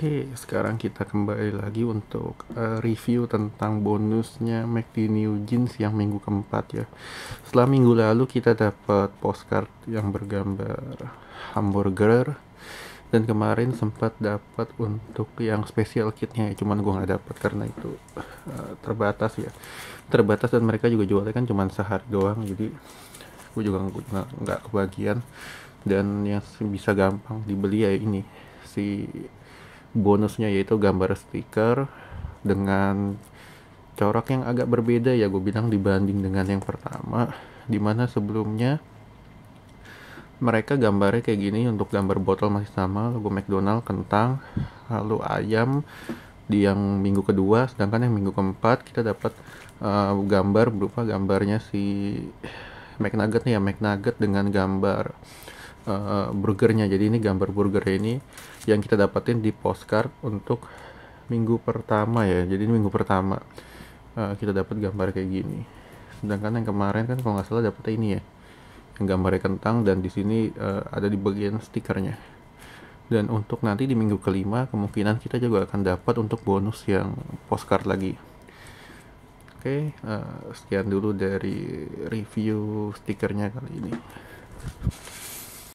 Oke, sekarang kita kembali lagi untuk uh, review tentang bonusnya MACD New Jeans yang minggu keempat ya. Setelah minggu lalu kita dapat postcard yang bergambar hamburger dan kemarin sempat dapat untuk yang special kitnya, cuman gue nggak dapat karena itu uh, terbatas ya. Terbatas dan mereka juga jualnya kan cuman sehari doang, jadi gue juga nggak kebagian dan yang bisa gampang dibeli ya ini si bonusnya yaitu gambar stiker dengan corak yang agak berbeda ya gue bilang dibanding dengan yang pertama dimana sebelumnya mereka gambarnya kayak gini untuk gambar botol masih sama logo McDonald kentang lalu ayam di yang minggu kedua sedangkan yang minggu keempat kita dapat uh, gambar berupa gambarnya si McNugget nih ya McNugget dengan gambar Eh, burgernya jadi ini gambar burger ya, ini yang kita dapatin di postcard untuk minggu pertama ya jadi ini minggu pertama uh, kita dapat gambar kayak gini sedangkan yang kemarin kan kalau nggak salah dapetnya ini ya yang gambarnya kentang dan di sini uh, ada di bagian stikernya dan untuk nanti di minggu kelima kemungkinan kita juga akan dapat untuk bonus yang postcard lagi oke okay, uh, sekian dulu dari review stikernya kali ini